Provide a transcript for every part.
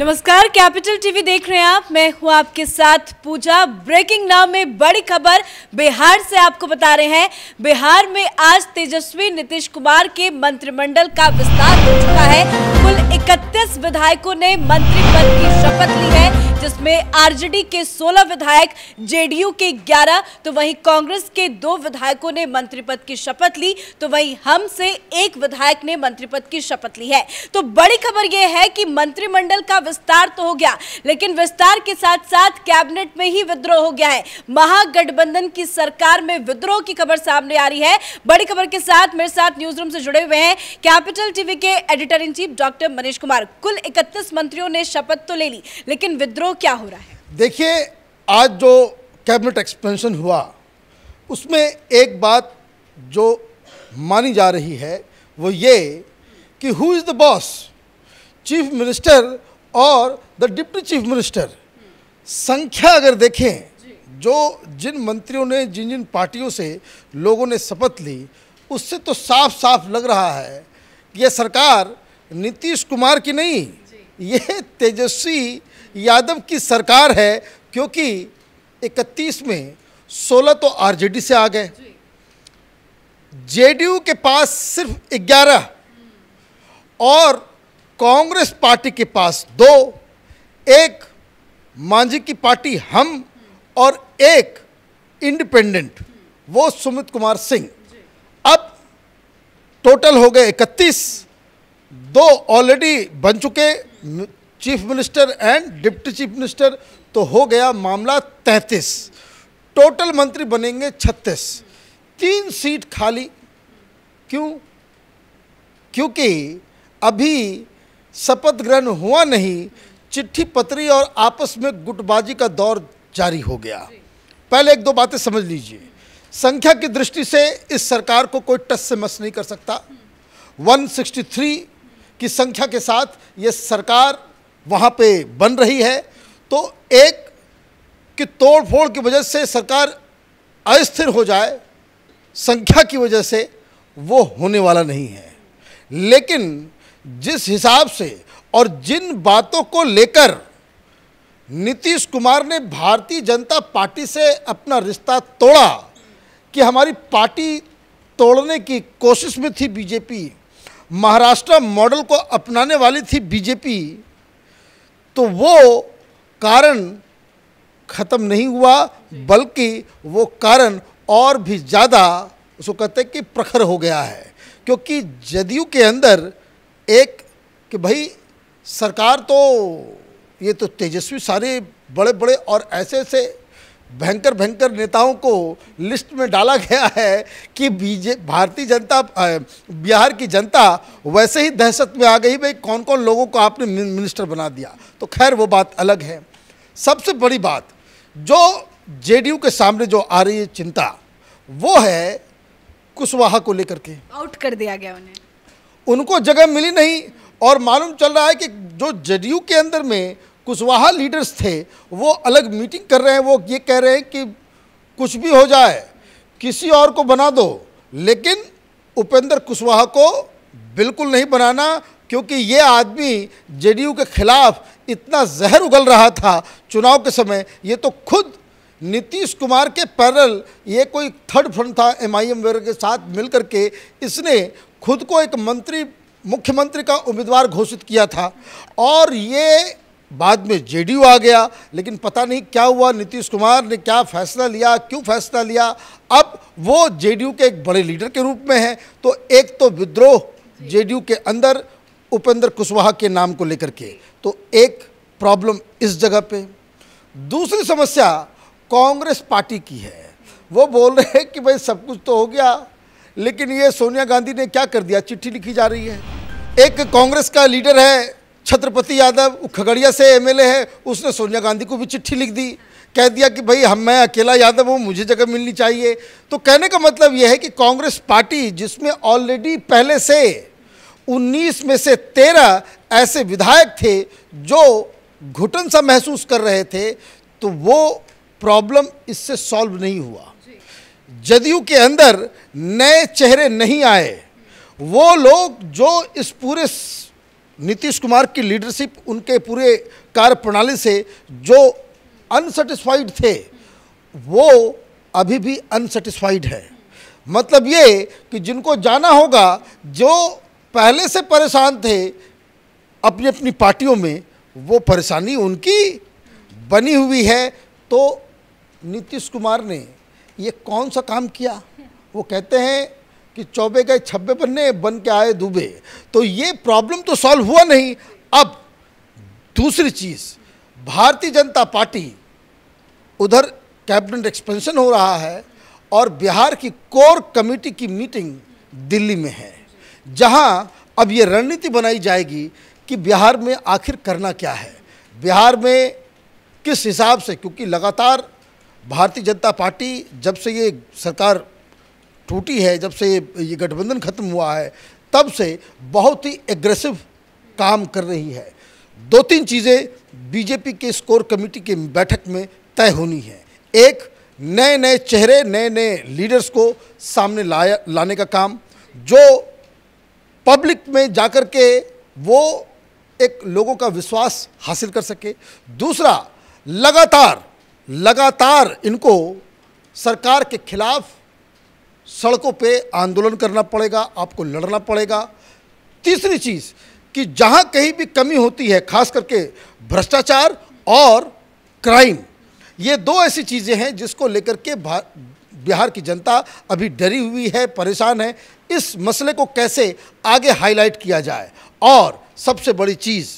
नमस्कार capital TV देख रहे हैं आप मैं हूं आपके साथ पूजा ब्रेकिंग नाम में बड़ी खबर बिहार से आपको बता रहे हैं बिहार में आज तेजस्वी नीतीश कुमार के मंत्रिमंडल का विस्तार हो चुका है कुल 31 विधायकों ने मंत्री पद की शपथ ली है जिसमें आरजेडी के 16 विधायक जेडीयू के 11 तो वहीं कांग्रेस के दो विधायकों ने मंत्री पद की शपथ ली तो वहीं हम से एक विधायक ने मंत्री पद की शपथ ली है तो बड़ी खबर यह है कि मंत्रिमंडल का विस्तार तो हो गया लेकिन विस्तार के साथ साथ कैबिनेट में ही विद्रोह हो गया है महागठबंधन की सरकार में विद्रोह की खबर सामने आ रही है बड़ी खबर के साथ मेरे साथ न्यूज रूम से जुड़े हुए हैं कैपिटल टीवी के editor in chief doctor Manish Kumar कुल इकतीस मंत्रियों ने शपथ तो ले ली लेकिन विद्रोह करो क्या हो रहा है देखिए आज जो कैबिनेट एक्सपेंशन हुआ उसमें एक बात जो मानी जा रही है वो ये कि who is the boss chief minister और द डिप्टी चीफ मिनिस्टर संख्या अगर देखें जो जिन मंत्रियों ने जिन जिन पार्टियों से लोगों ने शपथ ली उससे तो साफ साफ लग रहा है कि यह सरकार नीतीश कुमार की नहीं ये तेजस्वी यादव की सरकार है क्योंकि 31 में 16 तो आरजेडी से आ गए जेडीयू के पास सिर्फ 11 और कांग्रेस पार्टी के पास दो एक मांझी की पार्टी हम और एक इंडिपेंडेंट वो सुमित कुमार सिंह अब टोटल हो गए 31 दो ऑलरेडी बन चुके chief minister and deputy chief minister तो हो गया मामला तैतीस टोटल मंत्री बनेंगे छत्तीस तीन सीट खाली क्यों क्योंकि अभी शपथ ग्रहण हुआ नहीं चिट्ठी पत्री और आपस में गुटबाजी का दौर जारी हो गया पहले एक दो बातें समझ लीजिए संख्या की दृष्टि से इस सरकार को कोई टस से मस नहीं कर सकता 163 की संख्या के साथ ये सरकार वहाँ पे बन रही है तो एक कि तोड़ फोड़ की वजह से सरकार अस्थिर हो जाए संख्या की वजह से वो होने वाला नहीं है लेकिन जिस हिसाब से और जिन बातों को लेकर नीतीश कुमार ने भारतीय जनता पार्टी से अपना रिश्ता तोड़ा कि हमारी पार्टी तोड़ने की कोशिश में थी बीजेपी महाराष्ट्र मॉडल को अपनाने वाली थी बीजेपी तो वो कारण ख़त्म नहीं हुआ बल्कि वो कारण और भी ज़्यादा उसको कहते हैं कि प्रखर हो गया है क्योंकि जदयू के अंदर एक कि भाई सरकार तो ये तो तेजस्वी सारे बड़े बड़े और ऐसे ऐसे भयंकर भयंकर नेताओं को लिस्ट में डाला गया है कि बीजे भारतीय जनता बिहार की जनता वैसे ही दहशत में आ गई भाई कौन कौन लोगों को आपने मिनिस्टर बना दिया तो खैर वो बात अलग है सबसे बड़ी बात जो जेडीयू के सामने जो आ रही है चिंता वो है कुशवाहा को लेकर के आउट कर दिया गया उन्हें उनको जगह मिली नहीं और मालूम चल रहा है कि जो जेडीयू के अंदर में कुशवाहा लीडर्स थे वो अलग मीटिंग कर रहे हैं वो ये कह रहे हैं कि कुछ भी हो जाए किसी और को बना दो लेकिन उपेंद्र कुशवाहा को बिल्कुल नहीं बनाना क्योंकि ये आदमी जेडीयू के खिलाफ इतना जहर उगल रहा था चुनाव के समय ये तो खुद नीतीश कुमार के पैरल ये कोई थर्ड फ्रंट था एम आई एम के साथ मिल के इसने खुद को एक मंत्री मुख्यमंत्री का उम्मीदवार घोषित किया था और ये बाद में जेडीयू आ गया लेकिन पता नहीं क्या हुआ नीतीश कुमार ने क्या फैसला लिया क्यों फैसला लिया अब वो जेडीयू के एक बड़े लीडर के रूप में है तो एक तो विद्रोह जेडीयू के अंदर उपेंद्र कुशवाहा के नाम को लेकर के तो एक प्रॉब्लम इस जगह पे दूसरी समस्या कांग्रेस पार्टी की है वो बोल रहे हैं कि भाई सब कुछ तो हो गया लेकिन ये सोनिया गांधी ने क्या कर दिया चिट्ठी लिखी जा रही है एक कांग्रेस का लीडर है छत्रपति यादव खगड़िया से एमएलए है उसने सोनिया गांधी को भी चिट्ठी लिख दी कह दिया कि भाई हम मैं अकेला यादव हूँ मुझे जगह मिलनी चाहिए तो कहने का मतलब यह है कि कांग्रेस पार्टी जिसमें ऑलरेडी पहले से 19 में से 13 ऐसे विधायक थे जो घुटन सा महसूस कर रहे थे तो वो प्रॉब्लम इससे सॉल्व नहीं हुआ जदयू के अंदर नए चेहरे नहीं आए वो लोग जो इस पूरे नीतीश कुमार की लीडरशिप उनके पूरे कार्य प्रणाली से जो अनसेटिस्फाइड थे वो अभी भी अनसेटिस्फाइड है मतलब ये कि जिनको जाना होगा जो पहले से परेशान थे अपनी अपनी पार्टियों में वो परेशानी उनकी बनी हुई है तो नीतीश कुमार ने ये कौन सा काम किया वो कहते हैं कि चौबे गए छब्बे बनने बन के आए दुबे तो ये प्रॉब्लम तो सॉल्व हुआ नहीं अब दूसरी चीज़ भारतीय जनता पार्टी उधर कैबिनेट एक्सपेंशन हो रहा है और बिहार की कोर कमेटी की मीटिंग दिल्ली में है जहां अब ये रणनीति बनाई जाएगी कि बिहार में आखिर करना क्या है बिहार में किस हिसाब से क्योंकि लगातार भारतीय जनता पार्टी जब से ये सरकार टूटी है जब से ये गठबंधन खत्म हुआ है तब से बहुत ही एग्रेसिव काम कर रही है दो तीन चीज़ें बीजेपी के स्कोर कमेटी के बैठक में तय होनी है एक नए नए चेहरे नए नए लीडर्स को सामने लाया लाने का काम जो पब्लिक में जाकर के वो एक लोगों का विश्वास हासिल कर सके दूसरा लगातार लगातार इनको सरकार के खिलाफ सड़कों पे आंदोलन करना पड़ेगा आपको लड़ना पड़ेगा तीसरी चीज़ कि जहाँ कहीं भी कमी होती है खास करके भ्रष्टाचार और क्राइम ये दो ऐसी चीज़ें हैं जिसको लेकर के बिहार की जनता अभी डरी हुई है परेशान है इस मसले को कैसे आगे हाईलाइट किया जाए और सबसे बड़ी चीज़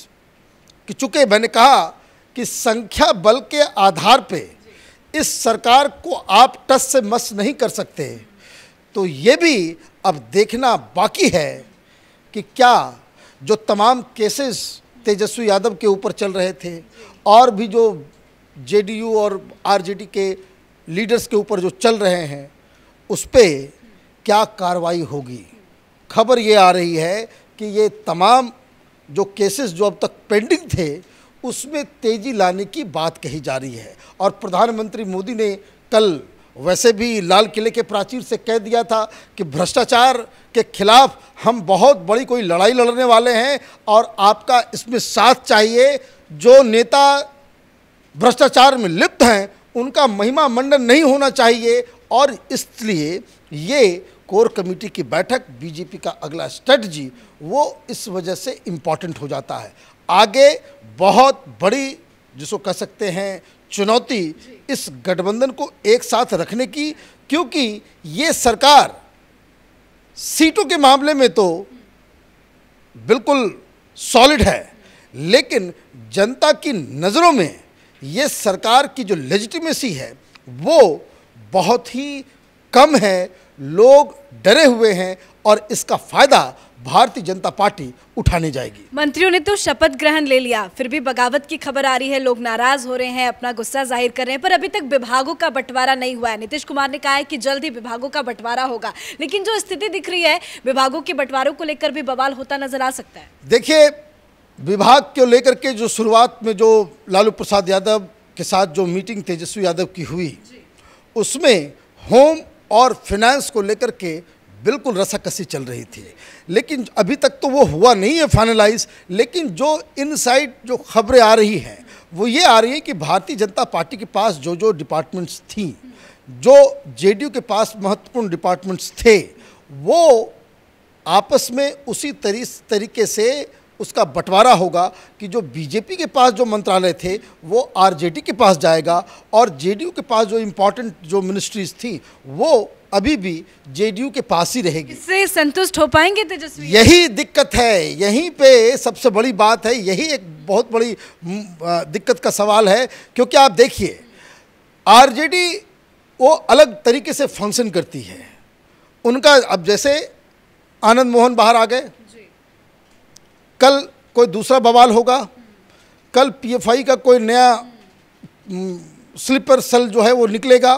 कि चूँकि मैंने कहा कि संख्या बल के आधार पे इस सरकार को आप टस से मस नहीं कर सकते तो ये भी अब देखना बाकी है कि क्या जो तमाम केसेस तेजस्वी यादव के ऊपर चल रहे थे और भी जो जेडीयू और आरजेडी के लीडर्स के ऊपर जो चल रहे हैं उस पर क्या कार्रवाई होगी खबर ये आ रही है कि ये तमाम जो केसेस जो अब तक पेंडिंग थे उसमें तेज़ी लाने की बात कही जा रही है और प्रधानमंत्री मोदी ने कल वैसे भी लाल किले के प्राचीर से कह दिया था कि भ्रष्टाचार के खिलाफ हम बहुत बड़ी कोई लड़ाई लड़ने वाले हैं और आपका इसमें साथ चाहिए जो नेता भ्रष्टाचार में लिप्त हैं उनका महिमा मंडन नहीं होना चाहिए और इसलिए ये कोर कमेटी की बैठक बीजेपी का अगला स्ट्रेटजी वो इस वजह से इम्पॉर्टेंट हो जाता है आगे बहुत बड़ी जिसको कह सकते हैं चुनौती इस गठबंधन को एक साथ रखने की क्योंकि ये सरकार सीटों के मामले में तो बिल्कुल सॉलिड है लेकिन जनता की नज़रों में ये सरकार की जो लेजिटिमेसी है वो बहुत ही कम है लोग डरे हुए हैं और इसका फ़ायदा भारतीय जनता पार्टी उठाने जाएगी मंत्रियों ने तो शपथ ग्रहण ले लिया फिर भी बगावत की खबर आ रही है लोग नाराज हो रहे हैं अपना गुस्सा जाहिर कर रहे हैं पर अभी तक विभागों का बंटवारा नहीं हुआ है नीतीश कुमार ने कहा है कि जल्द ही विभागों का बंटवारा होगा लेकिन जो स्थिति दिख रही है विभागों के बंटवारों को लेकर भी बवाल होता नजर आ सकता है देखिए विभाग को लेकर के जो शुरुआत में जो लालू प्रसाद यादव के साथ जो मीटिंग तेजस्वी यादव की हुई उसमें होम और फिनेंस को लेकर के बिल्कुल रसाकसी चल रही थी लेकिन अभी तक तो वो हुआ नहीं है फाइनलाइज लेकिन जो इनसाइड जो खबरें आ रही हैं वो ये आ रही है कि भारतीय जनता पार्टी के पास जो जो डिपार्टमेंट्स थी जो जेडीयू के पास महत्वपूर्ण डिपार्टमेंट्स थे वो आपस में उसी तरी तरीके से उसका बंटवारा होगा कि जो बीजेपी के पास जो मंत्रालय थे वो आरजेडी के पास जाएगा और जेडीयू के पास जो इम्पोर्टेंट जो मिनिस्ट्रीज थी वो अभी भी जेडीयू के पास ही रहेगी इससे संतुष्ट हो पाएंगे तेजस्वी यही दिक्कत है यहीं पे सबसे बड़ी बात है यही एक बहुत बड़ी दिक्कत का सवाल है क्योंकि आप देखिए आरजेडी वो अलग तरीके से फंक्शन करती है उनका अब जैसे आनंद मोहन बाहर आ गए कल कोई दूसरा बवाल होगा कल पीएफआई का कोई नया स्लीपर सेल जो है वो निकलेगा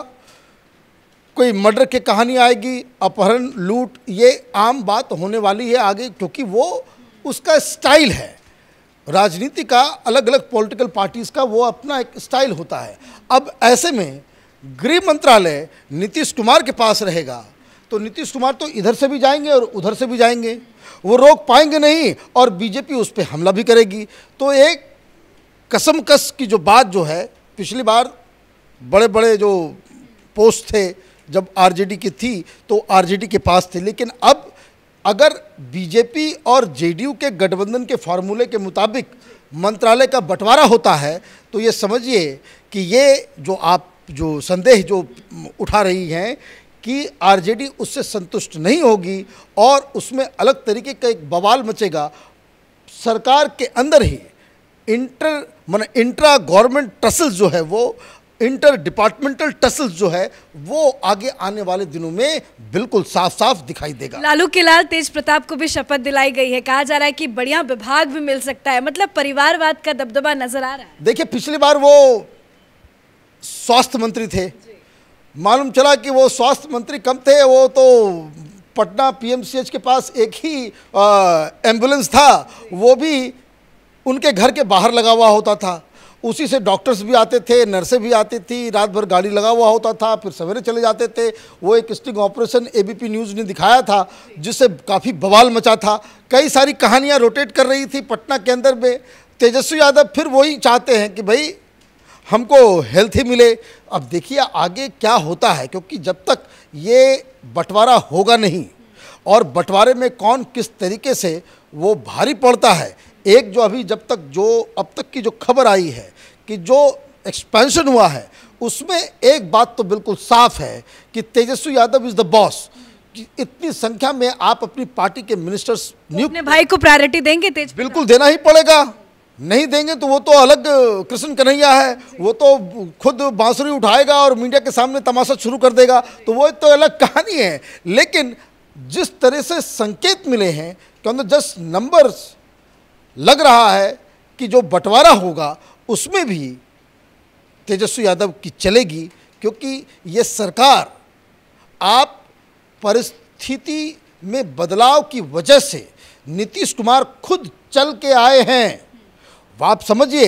कोई मर्डर की कहानी आएगी अपहरण लूट ये आम बात होने वाली है आगे क्योंकि वो उसका स्टाइल है राजनीति का अलग अलग पॉलिटिकल पार्टीज़ का वो अपना एक स्टाइल होता है अब ऐसे में गृह मंत्रालय नीतीश कुमार के पास रहेगा तो नीतीश कुमार तो इधर से भी जाएंगे और उधर से भी जाएंगे वो रोक पाएंगे नहीं और बीजेपी उस पर हमला भी करेगी तो एक कसम कस की जो बात जो है पिछली बार बड़े बड़े जो पोस्ट थे जब आरजेडी की थी तो आरजेडी के पास थे लेकिन अब अगर बीजेपी और जेडीयू के गठबंधन के फार्मूले के मुताबिक मंत्रालय का बंटवारा होता है तो ये समझिए कि ये जो आप जो संदेह जो उठा रही हैं कि आरजेडी उससे संतुष्ट नहीं होगी और उसमें अलग तरीके का एक बवाल मचेगा सरकार के अंदर ही इंटर मन इंट्रा गवर्नमेंट ट्रसल जो है वो इंटर डिपार्टमेंटल टसल जो है वो आगे आने वाले दिनों में बिल्कुल साफ साफ दिखाई देगा लालू के लाल तेज प्रताप को भी शपथ दिलाई गई है कहा जा रहा है कि बढ़िया विभाग भी मिल सकता है मतलब परिवारवाद का दबदबा नजर आ रहा है देखिए पिछली बार वो स्वास्थ्य मंत्री थे मालूम चला कि वो स्वास्थ्य मंत्री कम थे वो तो पटना पीएमसीएच के पास एक ही एम्बुलेंस था वो भी उनके घर के बाहर लगा हुआ होता था उसी से डॉक्टर्स भी आते थे नर्सें भी आती थी रात भर गाड़ी लगा हुआ होता था फिर सवेरे चले जाते थे वो एक स्टिंग ऑपरेशन एबीपी न्यूज़ ने दिखाया था जिससे काफ़ी बवाल मचा था कई सारी कहानियाँ रोटेट कर रही थी पटना के अंदर में तेजस्वी यादव फिर वही चाहते हैं कि भाई हमको हेल्थ ही मिले अब देखिए आगे क्या होता है क्योंकि जब तक ये बंटवारा होगा नहीं और बंटवारे में कौन किस तरीके से वो भारी पड़ता है एक जो अभी जब तक जो अब तक की जो खबर आई है कि जो एक्सपेंशन हुआ है उसमें एक बात तो बिल्कुल साफ है कि Tejashwi Yadav is the boss इतनी संख्या में आप अपनी पार्टी के मिनिस्टर्स तो अपने भाई को प्रायोरिटी देंगे तेज बिल्कुल देना ही पड़ेगा नहीं देंगे तो वो तो अलग कृष्ण कन्हैया है वो तो खुद बांसुरी उठाएगा और मीडिया के सामने तमाशा शुरू कर देगा तो वो तो अलग कहानी है लेकिन जिस तरह से संकेत मिले हैं कि जस्ट नंबर्स लग रहा है कि जो बंटवारा होगा उसमें भी तेजस्वी यादव की चलेगी क्योंकि ये सरकार आप परिस्थिति में बदलाव की वजह से नीतीश कुमार खुद चल के आए हैं तो आप समझिए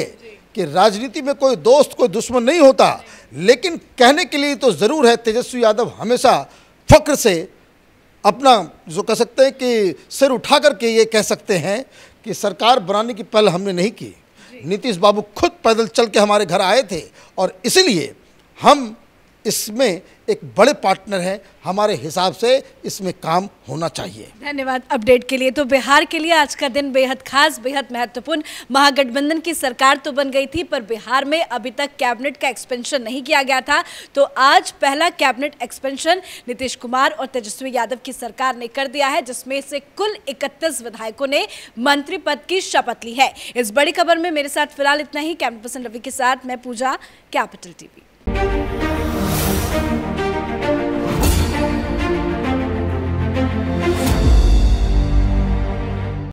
कि राजनीति में कोई दोस्त कोई दुश्मन नहीं होता लेकिन कहने के लिए तो ज़रूर है तेजस्वी यादव हमेशा फक्र से अपना जो कह सकते हैं कि सिर उठा करके ये कह सकते हैं कि सरकार बनाने की पहल हमने नहीं की नीतीश बाबू खुद पैदल चल के हमारे घर आए थे और इसलिए हम इसमें एक बड़े पार्टनर हैं हमारे हिसाब से इसमें काम होना चाहिए धन्यवाद अपडेट के लिए तो बिहार के लिए आज का दिन बेहद खास बेहद महत्वपूर्ण महागठबंधन की सरकार तो बन गई थी पर बिहार में अभी तक कैबिनेट का एक्सपेंशन नहीं किया गया था तो आज पहला कैबिनेट एक्सपेंशन नीतीश कुमार और तेजस्वी यादव की सरकार ने कर दिया है जिसमें से कुल इकतीस विधायकों ने मंत्री पद की शपथ ली है इस बड़ी खबर में मेरे साथ फिलहाल इतना ही कैमरा पर्सन रवि के साथ मैं पूजा कैपिटल टीवी